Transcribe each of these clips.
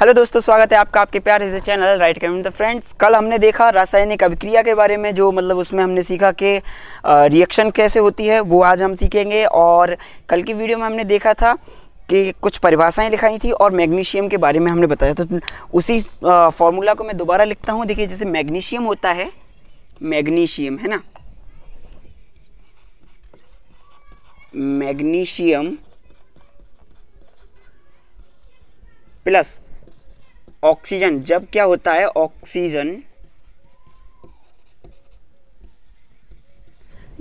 Hello दोस्तों स्वागत है आपका आपके प्यार से चैनल राइट कमेंट तो फ्रेंड्स कल हमने देखा रासायनिक अभिक्रिया के बारे में जो मतलब उसमें हमने सीखा कि रिएक्शन कैसे होती है वो आज हम सीखेंगे और कल की वीडियो में हमने देखा था कि कुछ परिभाषाएं लिखाई थी और मैग्नीशियम के बारे में हमने बताया तो उसी फॉर्मूला को मैं दोबारा लिखता हूँ देखिए जैसे मैग्नीशियम होता है मैग्नीशियम है ना मैग्नीशियम प्लस ऑक्सीजन जब क्या होता है ऑक्सीजन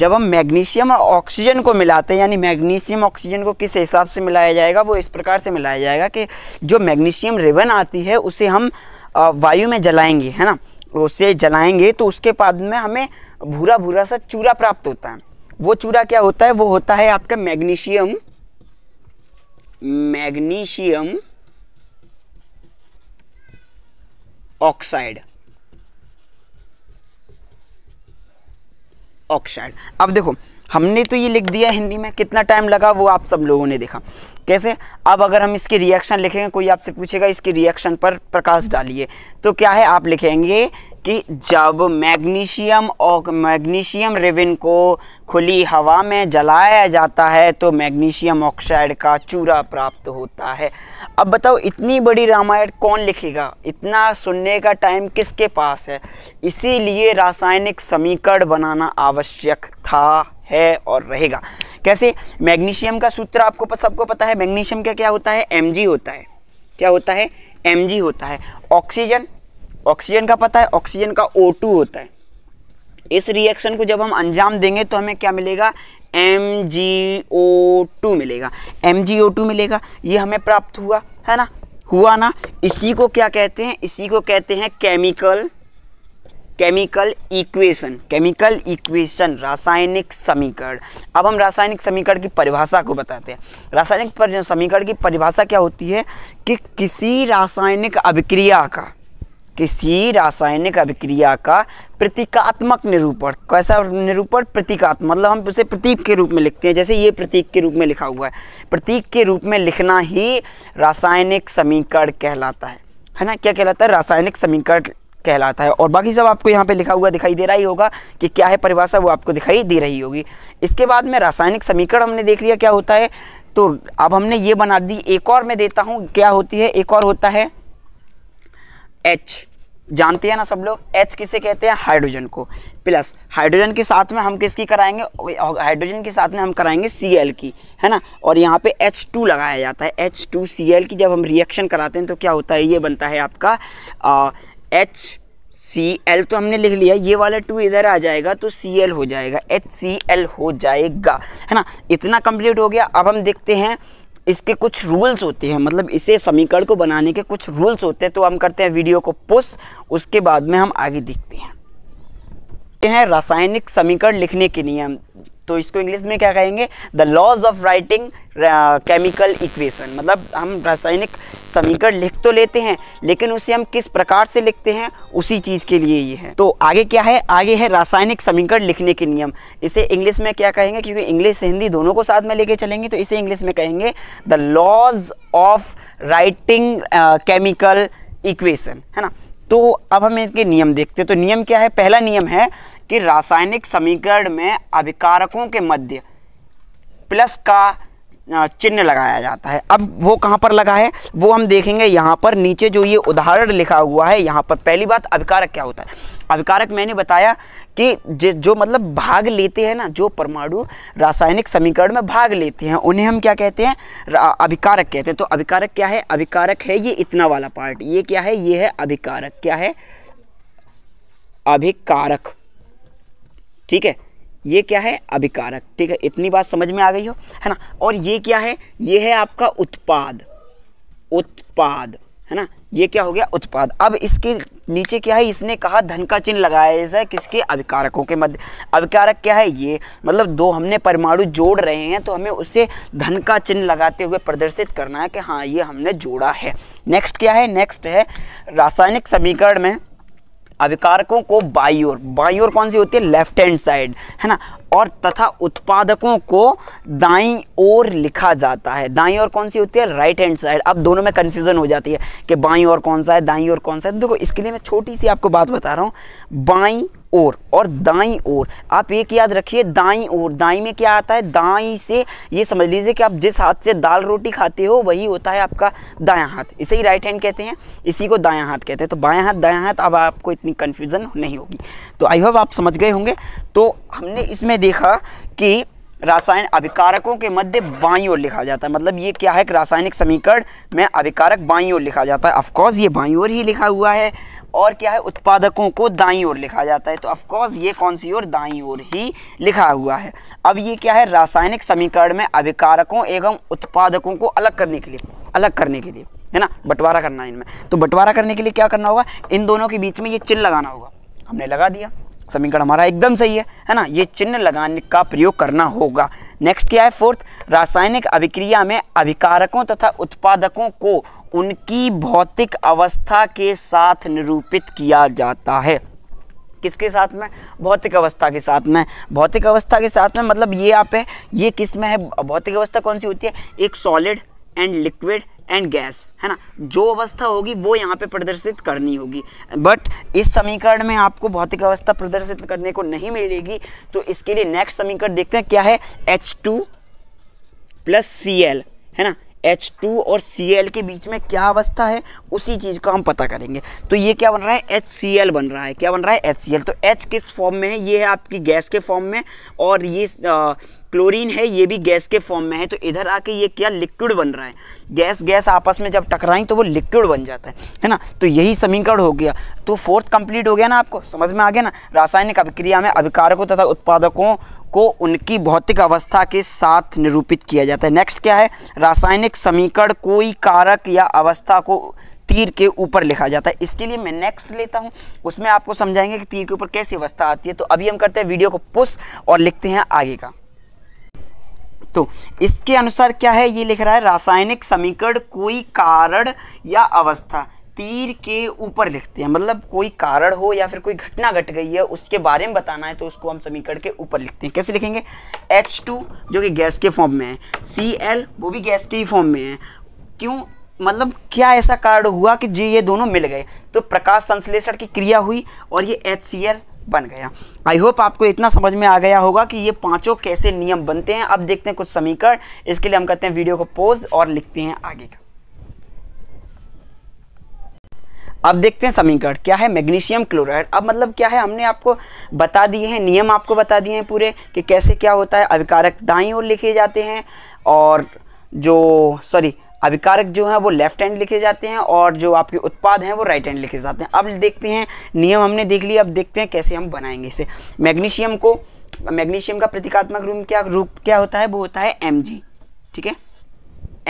जब हम मैग्नीशियम और ऑक्सीजन को मिलाते हैं यानी मैग्नीशियम ऑक्सीजन को किस हिसाब से मिलाया जाएगा वो इस प्रकार से मिलाया जाएगा कि जो मैग्नीशियम रिबन आती है उसे हम वायु में जलाएंगे है ना उसे जलाएंगे तो उसके बाद में हमें भूरा भूरा सा चूरा प्राप्त होता है वो चूरा क्या होता है वो होता है आपका मैग्नीशियम मैग्नीशियम ऑक्साइड ऑक्साइड अब देखो हमने तो ये लिख दिया हिंदी में कितना टाइम लगा वो आप सब लोगों ने देखा कैसे अब अगर हम इसके रिएक्शन लिखेंगे कोई आपसे पूछेगा इसके रिएक्शन पर प्रकाश डालिए तो क्या है आप लिखेंगे कि जब मैग्नीशियम और मैग्नीशियम रिबिन को खुली हवा में जलाया जाता है तो मैग्नीशियम ऑक्साइड का चूरा प्राप्त होता है अब बताओ इतनी बड़ी रामायण कौन लिखेगा इतना सुनने का टाइम किसके पास है इसीलिए रासायनिक समीकरण बनाना आवश्यक था है और रहेगा कैसे मैग्नीशियम का सूत्र आपको सबको पता है मैग्नीशियम का क्या होता है एम होता है क्या होता है एम होता है ऑक्सीजन ऑक्सीजन का पता है ऑक्सीजन का ओ टू होता है इस रिएक्शन को जब हम अंजाम देंगे तो हमें क्या मिलेगा एम जी ओ टू मिलेगा एम जी ओ टू मिलेगा ये हमें प्राप्त हुआ है ना हुआ ना इसी को क्या कहते हैं इसी को कहते हैं chemical chemical equation chemical equation रासायनिक समीकरण अब हम रासायनिक समीकरण की परिभाषा को बताते हैं रासायनिक समीकरण की परिभाषा क्या होती है कि किसी रासायनिक अभिक्रिया का किसी रासायनिक अभिक्रिया का प्रतीकात्मक निरूपण कैसा निरूपण प्रतीकात्मक मतलब हम उसे प्रतीक के रूप में लिखते हैं जैसे ये प्रतीक के रूप में लिखा हुआ है प्रतीक के रूप में लिखना ही रासायनिक समीकरण कहलाता है है ना क्या कहलाता है रासायनिक समीकरण कहलाता है और बाकी सब आपको यहाँ पे लिखा हुआ दिखाई दे रहा ही होगा कि क्या है परिभाषा वो आपको दिखाई दे रही होगी इसके बाद में रासायनिक समीकरण हमने देख लिया क्या होता है तो अब हमने ये बना दी एक और मैं देता हूँ क्या होती है एक और होता है एच जानते हैं ना सब लोग एच किसे कहते हैं हाइड्रोजन को प्लस हाइड्रोजन के साथ में हम किसकी कराएंगे हाइड्रोजन के साथ में हम कराएंगे सी एल की है ना और यहाँ पे एच टू लगाया जाता है एच टू सी एल की जब हम रिएक्शन कराते हैं तो क्या होता है ये बनता है आपका एच सी एल तो हमने लिख लिया ये वाला टू इधर आ जाएगा तो सी एल हो जाएगा एच सी एल हो जाएगा है ना इतना कंप्लीट हो गया अब हम देखते हैं इसके कुछ रूल्स होते हैं मतलब इसे समीकरण को बनाने के कुछ रूल्स होते हैं तो हम करते हैं वीडियो को पुश उसके बाद में हम आगे देखते हैं हैं रासायनिक समीकरण लिखने के नियम तो इसको इंग्लिश में क्या कहेंगे the laws of writing chemical equation मतलब हम रासायनिक समीकरण लिख तो लेते हैं लेकिन उसे हम किस प्रकार से लिखते हैं उसी चीज़ के लिए ये है तो आगे क्या है आगे है रासायनिक समीकरण लिखने के नियम इसे इंग्लिश में क्या कहेंगे क्योंकि इंग्लिश हिंदी दोनों को साथ में लेके चलेंगे तो इसे इंग्लिश में कहेंगे the laws of writing chemical equation है ना तो अब हम इनके नियम देखते हैं तो नियम क्या है पहला नियम है कि रासायनिक समीकरण में अभिकारकों के मध्य प्लस का चिन्ह लगाया जाता है अब वो कहाँ पर लगा है वो हम देखेंगे यहाँ पर नीचे जो ये उदाहरण लिखा हुआ है यहाँ पर पहली बात अभिकारक क्या होता है अभिकारक मैंने बताया कि जो मतलब भाग लेते हैं ना जो परमाणु रासायनिक समीकरण में भाग लेते हैं उन्हें हम क्या कहते हैं अभिकारक कहते हैं तो अभिकारक क्या है अभिकारक है ये इतना वाला पार्ट ये क्या है ये है अभिकारक क्या है अभिकारक ठीक है ये क्या है अभिकारक ठीक है इतनी बात समझ में आ गई हो है ना और ये क्या है ये है आपका उत्पाद उत्पाद है ना ये क्या हो गया उत्पाद अब इसके नीचे क्या है इसने कहा धन का चिन्ह लगाया जाए किसके अभिकारकों के मध्य अभिकारक क्या है ये मतलब दो हमने परमाणु जोड़ रहे हैं तो हमें उसे धन का चिन्ह लगाते हुए प्रदर्शित करना है कि हाँ ये हमने जोड़ा है नेक्स्ट क्या है नेक्स्ट है रासायनिक समीकरण में अभिकारकों को बाई ओर बाई ओर कौन सी होती है लेफ्ट हैंड साइड है ना और तथा उत्पादकों को दाई ओर लिखा जाता है दाई ओर कौन सी होती है राइट हैंड साइड अब दोनों में कन्फ्यूज़न हो जाती है कि बाई ओर कौन सा है दाई ओर कौन सा है देखो इसके लिए मैं छोटी सी आपको बात बता रहा हूँ बाई ओर और दाई ओर आप एक याद रखिए दाई ओर दाई में क्या आता है दाई से ये समझ लीजिए कि आप जिस हाथ से दाल रोटी खाते हो वही होता है आपका दाया हाथ इसे ही राइट हैंड कहते हैं इसी को दाया हाथ कहते हैं तो बाया हाथ दाया हाथ अब आपको इतनी कन्फ्यूज़न नहीं होगी तो आई होप आप समझ गए होंगे तो हमने इसमें देखा कि रासायन अभिकारकों के मध्य बाई ओर लिखा जाता है मतलब ये क्या है कि रासायनिक समीकरण में अभिकारक बाई ओर लिखा जाता है अफकोर्स ये बाई ओर ही लिखा हुआ है और क्या है उत्पादकों को दाई ओर लिखा जाता है तो अफकोर्स ये कौन सी ओर दाई ओर ही लिखा हुआ है अब ये क्या है रासायनिक समीकरण में अभिकारकों एवं उत्पादकों को अलग करने के लिए अलग करने के लिए है ना बंटवारा करना है इनमें तो बंटवारा करने के लिए क्या करना होगा इन दोनों के बीच में ये चिन्ह लगाना होगा हमने लगा दिया समीकरण हमारा एकदम सही है है ना ये चिन्ह लगाने का प्रयोग करना होगा नेक्स्ट क्या है फोर्थ रासायनिक अभिक्रिया में अभिकारकों तथा उत्पादकों को उनकी भौतिक अवस्था के साथ निरूपित किया जाता है किसके साथ में भौतिक अवस्था के साथ में भौतिक अवस्था के साथ में मतलब ये आप है ये किस में है भौतिक अवस्था कौन सी होती है एक solid and liquid and gas है ना जो अवस्था होगी वो यहाँ पे प्रदर्शित करनी होगी बट इस समीकरण में आपको भौतिक अवस्था प्रदर्शित करने को नहीं मिलेगी तो इसके लिए नेक्स्ट समीकरण देखते हैं क्या है H two plus C L है ना टू और एल के बीच में क्या अवस्था है उसी चीज़ का हम पता करेंगे तो ये क्या बन रहा है एल बन रहा है क्या बन रहा है एल तो एच किस फॉर्म में है ये है आपकी गैस के फॉर्म में और ये आ, क्लोरीन है ये भी गैस के फॉर्म में है तो इधर आके ये क्या लिक्विड बन रहा है गैस गैस आपस में जब टकराई तो वो लिक्विड बन जाता है है ना तो यही समीकरण हो गया तो फोर्थ कंप्लीट हो गया ना आपको समझ में आ गया ना रासायनिक अभिक्रिया में अभिकारकों तथा उत्पादकों को उनकी भौतिक अवस्था के साथ निरूपित किया जाता है नेक्स्ट क्या है रासायनिक समीकरण कोई कारक या अवस्था को तीर के ऊपर लिखा जाता है इसके लिए मैं नेक्स्ट लेता हूँ उसमें आपको समझाएंगे कि तीर के ऊपर कैसी अवस्था आती है तो अभी हम करते हैं वीडियो को पुश और लिखते हैं आगे का तो इसके अनुसार क्या है ये लिख रहा है रासायनिक समीकरण कोई कारण या अवस्था तीर के ऊपर लिखते हैं मतलब कोई कारण हो या फिर कोई घटना घट गई है उसके बारे में बताना है तो उसको हम समीकरण के ऊपर लिखते हैं कैसे लिखेंगे एच टू जो कि गैस के फॉर्म में है सी एल वो भी गैस के ही फॉर्म में है क्यों मतलब क्या ऐसा कारण हुआ कि जी ये दोनों मिल गए तो प्रकाश संश्लेषण की क्रिया हुई और ये एच सी एल बन गया आई होप आपको इतना समझ में आ गया होगा कि ये पाँचों कैसे नियम बनते हैं अब देखते हैं कुछ समीकरण इसके लिए हम कहते हैं वीडियो को पोज और लिखते हैं आगे का अब देखते हैं समीकरण क्या है मैग्नीशियम क्लोराइड अब मतलब क्या है हमने आपको बता दिए हैं नियम आपको बता दिए हैं पूरे कि कैसे क्या होता है अभिकारक दाई ओर लिखे जाते हैं और जो सॉरी अभिकारक जो है वो लेफ्ट हैंड लिखे जाते हैं और जो आपके उत्पाद हैं वो राइट हैंड लिखे जाते हैं अब देखते हैं नियम हमने देख लिया अब देखते हैं कैसे हम बनाएंगे इसे मैग्नीशियम को मैग्नीशियम का प्रतीकात्मक रूप क्या रूप क्या होता है वो होता है एम ठीक है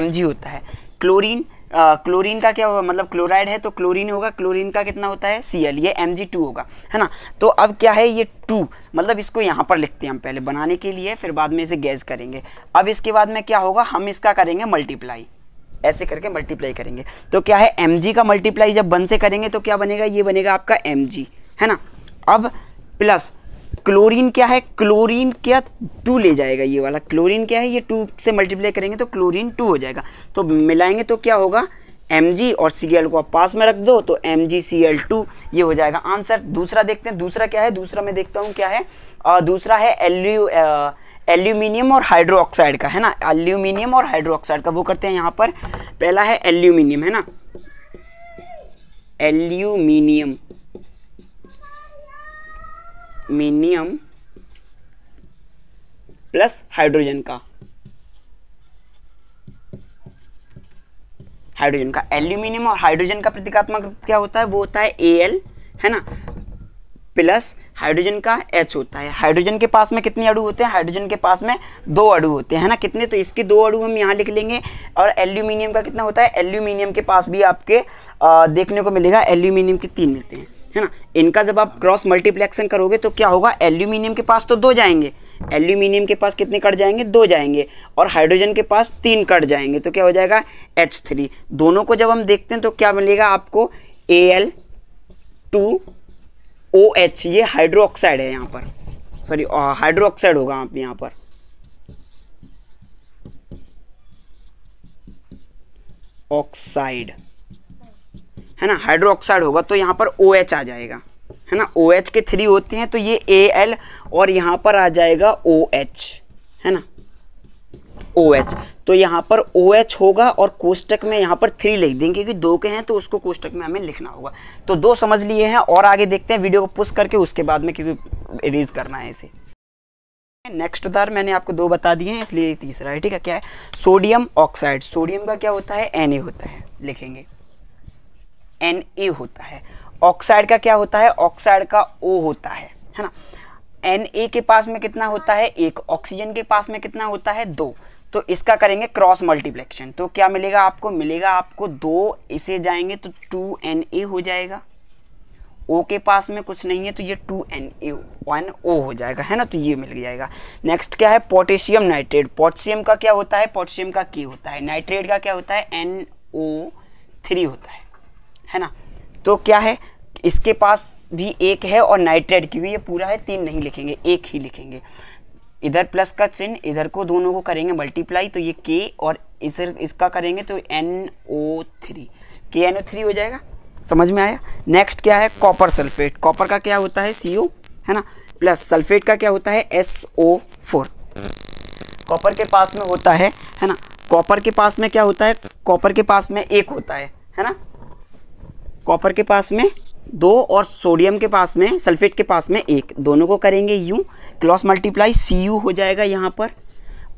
एम होता है क्लोरीन क्लोरीन का क्या होगा मतलब क्लोराइड है तो क्लोरीन होगा क्लोरीन का कितना होता है सी एल ये एम जी टू होगा है ना तो अब क्या है ये टू मतलब इसको यहाँ पर लिखते हैं हम पहले बनाने के लिए फिर बाद में इसे गैस करेंगे अब इसके बाद में क्या होगा हम इसका करेंगे मल्टीप्लाई ऐसे करके मल्टीप्लाई करेंगे तो क्या है एम जी का मल्टीप्लाई जब वन से करेंगे तो क्या बनेगा ये बनेगा आपका एम जी है ना अब प्लस क्लोरीन क्या है क्लोरीन क्या टू ले जाएगा ये वाला क्लोरीन क्या है ये टू से मल्टीप्लाई करेंगे तो क्लोरीन टू हो जाएगा तो मिलाएंगे तो क्या होगा एम और सी को आप पास में रख दो तो एम जी ये हो जाएगा आंसर दूसरा देखते हैं दूसरा क्या है दूसरा मैं देखता हूँ क्या है आ, दूसरा है एल्यू एल्यूमिनियम और हाइड्रोक्साइड का है ना एल्यूमिनियम और हाइड्रोक्साइड का वो करते हैं यहाँ पर पहला है एल्यूमिनियम है ना एल्यूमिनियम मिनियम प्लस हाइड्रोजन का हाइड्रोजन का एल्यूमिनियम और हाइड्रोजन का प्रतीकात्मक रूप क्या होता है वो होता है ए एल है ना प्लस हाइड्रोजन का एच होता है हाइड्रोजन के पास में कितने अड़ू होते हैं हाइड्रोजन के पास में दो अड़ू होते हैं है ना कितने तो इसके दो अड़ू हम यहाँ लिख लेंगे और एल्यूमिनियम का कितना होता है एल्यूमिनियम के पास भी आपके आ, देखने को मिलेगा एल्यूमिनियम के तीन मिलते हैं है ना इनका जब आप क्रॉस मल्टीप्लेक्सन करोगे तो क्या होगा एल्यूमिनियम के पास तो दो जाएंगे एल्यूमिनियम के पास कितने कट जाएंगे दो जाएंगे और हाइड्रोजन के पास तीन कट जाएंगे तो क्या हो जाएगा एच थ्री दोनों को जब हम देखते हैं तो क्या मिलेगा आपको A L two O H ये हाइड्रो ऑक्साइड है यहाँ पर सॉरी हाइड्रो ऑक्साइड होगा आप यहाँ पर ऑक्साइड है ना हाइड्रो ऑक्साइड होगा तो यहाँ पर ओ OH आ जाएगा है ना ओ OH के थ्री होते हैं तो ये ए एल और यहाँ पर आ जाएगा ओ OH, है ना ओ OH. तो यहाँ पर ओ OH होगा और कोष्टक में यहाँ पर थ्री लिख देंगे क्योंकि दो के हैं तो उसको कोष्टक में हमें लिखना होगा तो दो समझ लिए हैं और आगे देखते हैं वीडियो को पुश करके उसके बाद में क्योंकि रेज करना है इसे नेक्स्ट उधार मैंने आपको दो बता दिए हैं इसलिए तीसरा है ठीक है क्या है सोडियम ऑक्साइड सोडियम का क्या होता है एन होता है लिखेंगे एन ए होता है ऑक्साइड का क्या होता है ऑक्साइड का ओ होता है है ना एन ए के पास में कितना होता है एक ऑक्सीजन के पास में कितना होता है दो तो इसका करेंगे क्रॉस मल्टीप्लेक्शन तो क्या मिलेगा आपको मिलेगा आपको दो इसे जाएंगे तो टू एन ए हो जाएगा ओ के पास में कुछ नहीं है तो ये two N A one O हो जाएगा है ना तो ये मिल जाएगा नेक्स्ट क्या है पोटेशियम नाइट्रेट पोटेशियम का क्या होता है पोटेशियम का के होता है नाइट्रेट का क्या होता है एन ओ थ्री होता है है ना तो क्या है इसके पास भी एक है और नाइट्रेट क्योंकि ये पूरा है तीन नहीं लिखेंगे एक ही लिखेंगे इधर प्लस का चिन्ह इधर को दोनों को करेंगे मल्टीप्लाई तो ये के और इधर इसका करेंगे तो एन ओ थ्री के एन ओ थ्री हो जाएगा समझ में आया नेक्स्ट क्या है कॉपर सल्फेट कॉपर का क्या होता है सी ओ है ना प्लस सल्फेट का क्या होता है एस ओ फोर कॉपर के पास में होता है है ना कॉपर के पास में क्या होता है कॉपर के पास में एक होता है है ना कॉपर के पास में दो और सोडियम के पास में सल्फेट के पास में एक दोनों को करेंगे U cross multiply C U हो जाएगा यहाँ पर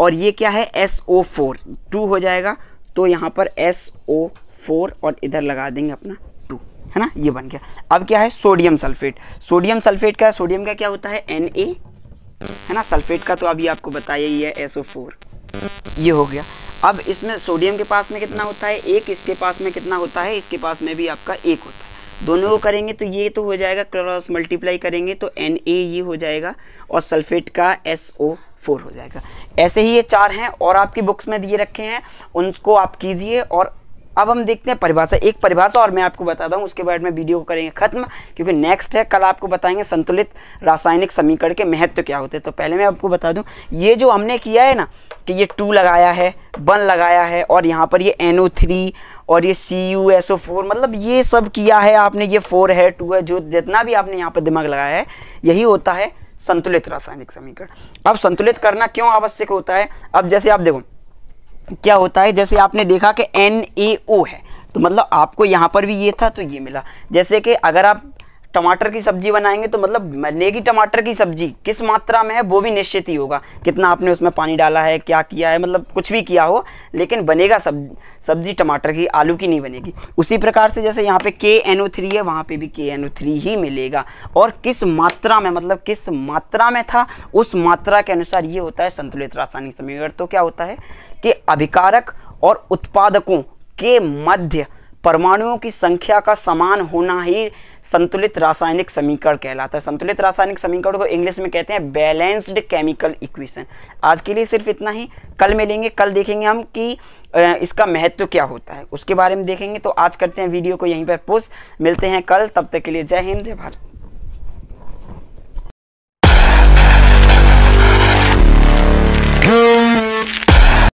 और ये क्या है एस ओ फोर टू हो जाएगा तो यहाँ पर एस ओ फोर और इधर लगा देंगे अपना टू है ना ये बन गया अब क्या है सोडियम सल्फेट सोडियम सल्फेट का सोडियम का क्या होता है एन ए है ना सल्फेट का तो अभी आपको बताया ही है एस ओ फोर ये हो गया अब इसमें सोडियम के पास में कितना होता है एक इसके पास में कितना होता है इसके पास में भी आपका एक होता है दोनों को करेंगे तो ये तो हो जाएगा क्लोरॉस मल्टीप्लाई करेंगे तो एन ए ये हो जाएगा और सल्फेट का एस ओ फोर हो जाएगा ऐसे ही ये चार हैं और आपकी बुक्स में दिए रखे हैं उनको आप कीजिए और अब हम देखते हैं परिभाषा एक परिभाषा और मैं आपको बताता हूँ उसके बाद में वीडियो को करेंगे खत्म क्योंकि नेक्स्ट है कल आपको बताएंगे संतुलित रासायनिक समीकरण के महत्व तो क्या होते हैं तो पहले मैं आपको बता दूँ ये जो हमने किया है ना कि ये टू लगाया है वन लगाया है और यहाँ पर ये एन थ्री और ये C U S O four मतलब ये सब किया है आपने ये फोर है टू है जो जितना भी आपने यहाँ पर दिमाग लगाया है यही होता है संतुलित रासायनिक समीकरण अब संतुलित करना क्यों आवश्यक होता है अब जैसे आप देखो क्या होता है जैसे आपने देखा कि एन ए ओ है तो मतलब आपको यहाँ पर भी ये था तो ये मिला जैसे कि अगर आप टमाटर की सब्जी बनाएंगे तो मतलब बनेगी टमाटर की सब्जी किस मात्रा में है वो भी निश्चित ही होगा कितना आपने उसमें पानी डाला है क्या किया है मतलब कुछ भी किया हो लेकिन बनेगा सब सब्जी टमाटर की आलू की नहीं बनेगी उसी प्रकार से जैसे यहाँ पे के है वहाँ पे भी के ही मिलेगा और किस मात्रा में मतलब किस मात्रा में था उस मात्रा के अनुसार ये होता है संतुलित रासायनिक समीकरण तो क्या होता है कि अभिकारक और उत्पादकों के मध्य परमाणुओं की संख्या का समान होना ही संतुलित रासायनिक समीकरण कहलाता है संतुलित रासायनिक समीकरण को इंग्लिश में कहते हैं बैलेंस्ड केमिकल इक्वेशन आज के लिए सिर्फ इतना ही कल मिलेंगे कल देखेंगे हम कि इसका महत्व क्या होता है उसके बारे में देखेंगे तो आज करते हैं वीडियो को यहीं पर पुष्ट मिलते हैं कल तब तक के लिए जय हिंद जय भारत